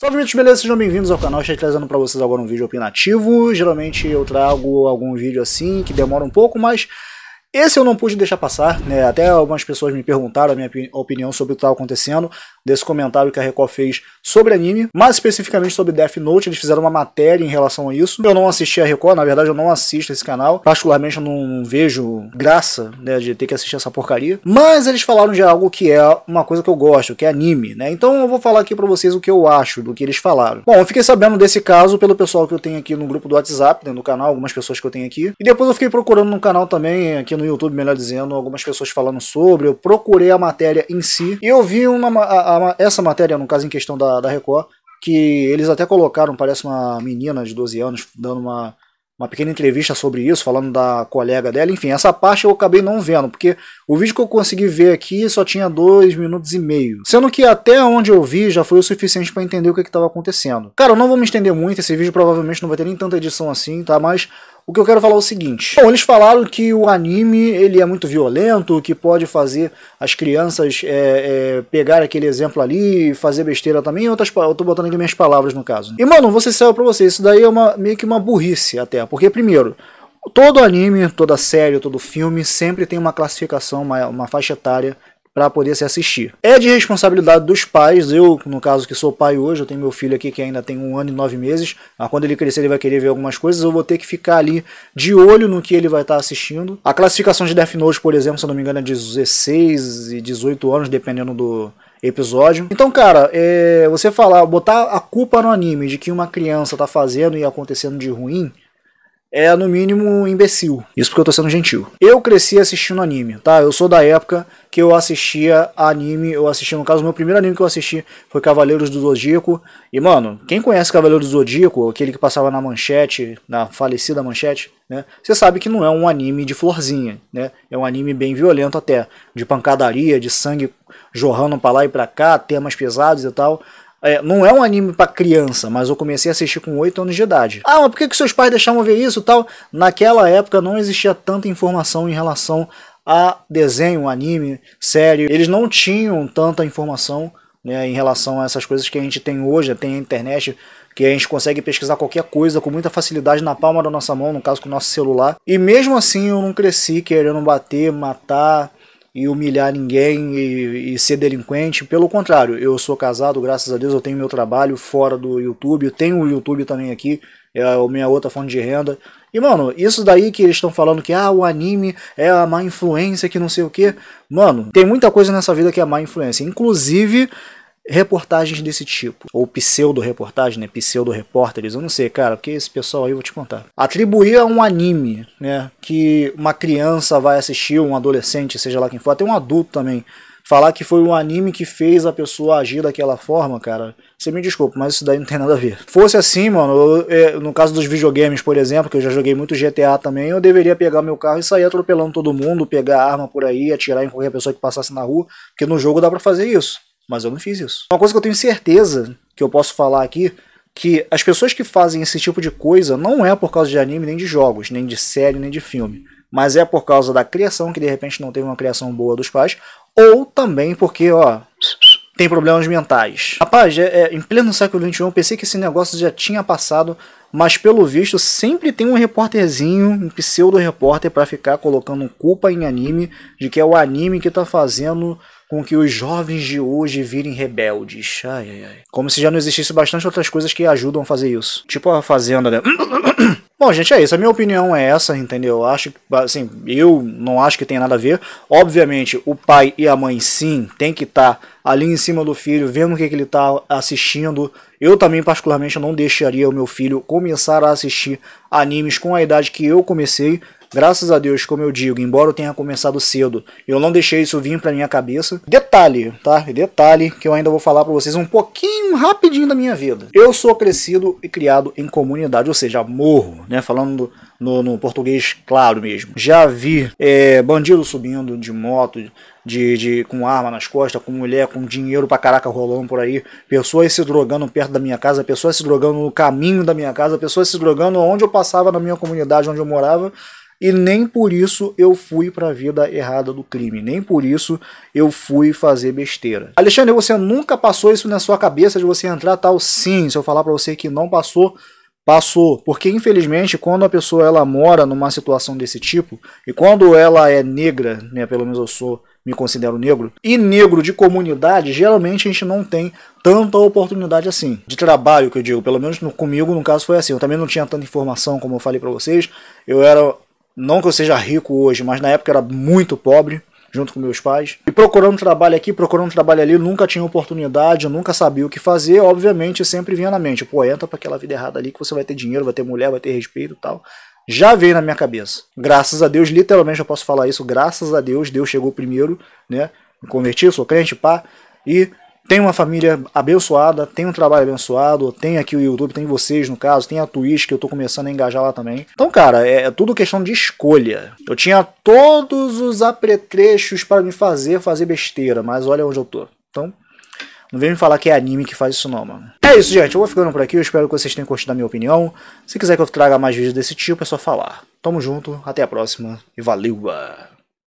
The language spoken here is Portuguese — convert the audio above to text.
Salve, mitos, beleza? Sejam bem-vindos ao canal. Estou trazendo para vocês agora um vídeo opinativo. Geralmente eu trago algum vídeo assim, que demora um pouco, mas esse eu não pude deixar passar, né? Até algumas pessoas me perguntaram a minha opinião sobre o que estava acontecendo, desse comentário que a Record fez sobre anime, mais especificamente sobre Death Note, eles fizeram uma matéria em relação a isso. Eu não assisti a Record, na verdade eu não assisto esse canal, particularmente eu não vejo graça, né, de ter que assistir essa porcaria, mas eles falaram de algo que é uma coisa que eu gosto, que é anime, né? Então eu vou falar aqui para vocês o que eu acho do que eles falaram. Bom, eu fiquei sabendo desse caso pelo pessoal que eu tenho aqui no grupo do WhatsApp, né, no canal, algumas pessoas que eu tenho aqui, e depois eu fiquei procurando no canal também, aqui no YouTube, melhor dizendo, algumas pessoas falando sobre, eu procurei a matéria em si, e eu vi uma, a, a, essa matéria, no caso em questão da, da Record, que eles até colocaram, parece uma menina de 12 anos, dando uma, uma pequena entrevista sobre isso, falando da colega dela, enfim, essa parte eu acabei não vendo, porque o vídeo que eu consegui ver aqui só tinha 2 minutos e meio, sendo que até onde eu vi já foi o suficiente para entender o que é estava acontecendo. Cara, eu não vou me estender muito, esse vídeo provavelmente não vai ter nem tanta edição assim, tá, mas o que eu quero falar é o seguinte. Bom, eles falaram que o anime ele é muito violento, que pode fazer as crianças é, é, pegar aquele exemplo ali, fazer besteira também. Outras, eu tô botando aqui minhas palavras no caso. E né? mano, você saiu para você. Isso daí é uma, meio que uma burrice até, porque primeiro Todo anime, toda série, todo filme sempre tem uma classificação, uma, uma faixa etária para poder se assistir. É de responsabilidade dos pais, eu, no caso que sou pai hoje, eu tenho meu filho aqui que ainda tem um ano e nove meses, mas quando ele crescer ele vai querer ver algumas coisas, eu vou ter que ficar ali de olho no que ele vai estar tá assistindo. A classificação de Death Note, por exemplo, se eu não me engano é de 16 e 18 anos, dependendo do, episódio. Então, cara, é, você falar, botar a culpa no anime de que uma criança tá fazendo e acontecendo de ruim, é no mínimo imbecil. Isso porque eu tô sendo gentil. Eu cresci assistindo anime, tá? Eu sou da época que eu assistia anime, eu assisti, no caso, o meu primeiro anime que eu assisti foi Cavaleiros do Zodíaco. E, mano, quem conhece Cavaleiros do Zodíaco, aquele que passava na manchete, na falecida manchete, né? Você sabe que não é um anime de florzinha, né? É um anime bem violento até, de pancadaria, de sangue jorrando pra lá e pra cá, temas pesados e tal. É, não é um anime para criança, mas eu comecei a assistir com 8 anos de idade. Ah, mas por que, que seus pais deixavam ver isso tal? Naquela época não existia tanta informação em relação a desenho, anime, série. Eles não tinham tanta informação né, em relação a essas coisas que a gente tem hoje, tem a internet, que a gente consegue pesquisar qualquer coisa com muita facilidade na palma da nossa mão, no caso com o nosso celular. E mesmo assim eu não cresci querendo bater, matar, e humilhar ninguém e, e, ser delinquente. Pelo contrário, eu sou casado, graças a Deus, eu tenho meu trabalho fora do YouTube, tenho o YouTube também aqui, é a minha outra fonte de renda. E, mano, isso daí que eles estão falando que ah, o anime é a má influência, que não sei o que. Mano, tem muita coisa nessa vida que é má influência. Inclusive, reportagens desse tipo, ou pseudo-reportagem, né, pseudo-repórteres, eu não sei, cara, porque esse pessoal aí eu vou te contar. Atribuir a um anime, né, que uma criança vai assistir, um adolescente, seja lá quem for, até um adulto também, falar que foi um anime que fez a pessoa agir daquela forma, cara, você me desculpa, mas isso daí não tem nada a ver. Fosse assim, mano, eu, é, no caso dos videogames, por exemplo, que eu já joguei muito GTA também, eu deveria pegar meu carro e sair atropelando todo mundo, pegar arma por aí, atirar em qualquer pessoa que passasse na rua, porque no jogo dá pra fazer isso. Mas eu não fiz isso. Uma coisa que eu tenho certeza que eu posso falar aqui que as pessoas que fazem esse tipo de coisa não é por causa de anime, nem de jogos, nem de série, nem de filme, mas é por causa da criação que de repente não teve uma criação boa dos pais, ou também porque, ó, tem problemas mentais. Rapaz, é, é, em pleno século XXI, eu pensei que esse negócio já tinha passado, mas pelo visto sempre tem um repórterzinho, um pseudo-repórter, para ficar colocando culpa em anime, de que é o anime que tá fazendo com que os jovens de hoje virem rebeldes. Ai, ai, ai. Como se já não existisse bastante outras coisas que ajudam a fazer isso. Tipo a fazenda, né? Bom, gente, é isso. A minha opinião é essa, entendeu? Acho que, assim, eu não acho que tenha nada a ver. Obviamente, o pai e a mãe, sim, tem que estar tá ali em cima do filho, vendo o que, que ele está assistindo. Eu também, particularmente, não deixaria o meu filho começar a assistir animes com a idade que eu comecei. Graças a Deus, como eu digo, embora eu tenha começado cedo, eu não deixei isso vir pra minha cabeça. Detalhe, tá? Detalhe que eu ainda vou falar pra vocês um pouquinho rapidinho da minha vida. Eu sou crescido e criado em comunidade, ou seja, morro, né? Falando no, no português claro mesmo. Já vi é, bandido subindo de moto, de, de, com arma nas costas, com mulher, com dinheiro pra caraca rolando por aí, pessoas se drogando perto da minha casa, pessoas se drogando no caminho da minha casa, pessoas se drogando onde eu passava na minha comunidade, onde eu morava, e nem por isso eu fui para a vida errada do crime, nem por isso eu fui fazer besteira. Alexandre, você nunca passou isso na sua cabeça de você entrar tal? Sim, se eu falar para você que não passou, passou, porque infelizmente quando a pessoa ela mora numa situação desse tipo e quando ela é negra, né, pelo menos eu sou me considero negro, e negro de comunidade, geralmente a gente não tem tanta oportunidade assim. De trabalho, que eu digo, pelo menos no, comigo, no caso, foi assim. Eu também não tinha tanta informação, como eu falei para vocês. Eu era não que eu seja rico hoje, mas na época era muito pobre, junto com meus pais. E procurando trabalho aqui, procurando trabalho ali, nunca tinha oportunidade, nunca sabia o que fazer. Obviamente, sempre vinha na mente, pô, entra pra aquela vida errada ali que você vai ter dinheiro, vai ter mulher, vai ter respeito e tal. Já veio na minha cabeça. Graças a Deus, literalmente eu posso falar isso, graças a Deus, Deus chegou primeiro, né? Me converti, sou crente, pá. E tem uma família abençoada, tem um trabalho abençoado, tem aqui o YouTube, tem vocês no caso, tem a Twitch que eu tô começando a engajar lá também. Então, cara, é, é tudo questão de escolha. Eu tinha todos os apretrechos para me fazer fazer besteira, mas olha onde eu tô. Então, não vem me falar que é anime que faz isso não, mano. É isso, gente. Eu vou ficando por aqui. Eu espero que vocês tenham curtido a minha opinião. Se quiser que eu traga mais vídeos desse tipo, é só falar. Tamo junto, até a próxima e valeu!